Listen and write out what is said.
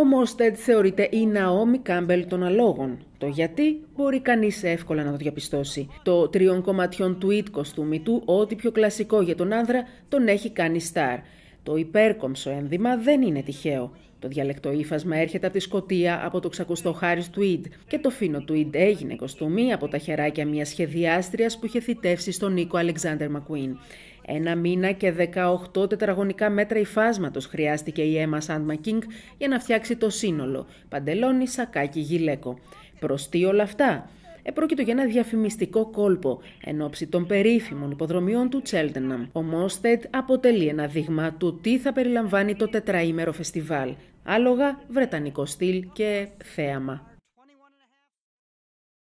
Ο Μόστετ θεωρείται η Ναόμι Κάμπελ των αλόγων. Το γιατί μπορεί κανείς εύκολα να το διαπιστώσει. Το τριών κομματιών tweet κοστούμι του, ό,τι πιο κλασικό για τον άνδρα, τον έχει κάνει στάρ. Το υπέρκομψο ένδυμα δεν είναι τυχαίο. Το διαλεκτό ύφασμα έρχεται από τη σκοτία, από το ξακουστό Χάρις Τουιντ και το φίνο Τουιντ έγινε κοστούμι από τα χεράκια μιας σχεδιάστριας που είχε θητεύσει στον Νίκο Αλεξάνδρ Μακουίν. Ένα μήνα και 18 τετραγωνικά μέτρα υφάσματος χρειάστηκε η Emma Σάντμα King για να φτιάξει το σύνολο. Παντελόνι, σακάκι, γυλαίκο. Προς τι όλα αυτά. Επρόκειτο για ένα διαφημιστικό κόλπο εν ώψη των περίφημων υποδρομιών του Τσέλτεναμ. Ο Μόστετ αποτελεί ένα δείγμα του τι θα περιλαμβάνει το τετραήμερο φεστιβάλ. Άλογα, βρετανικό στυλ και θέαμα.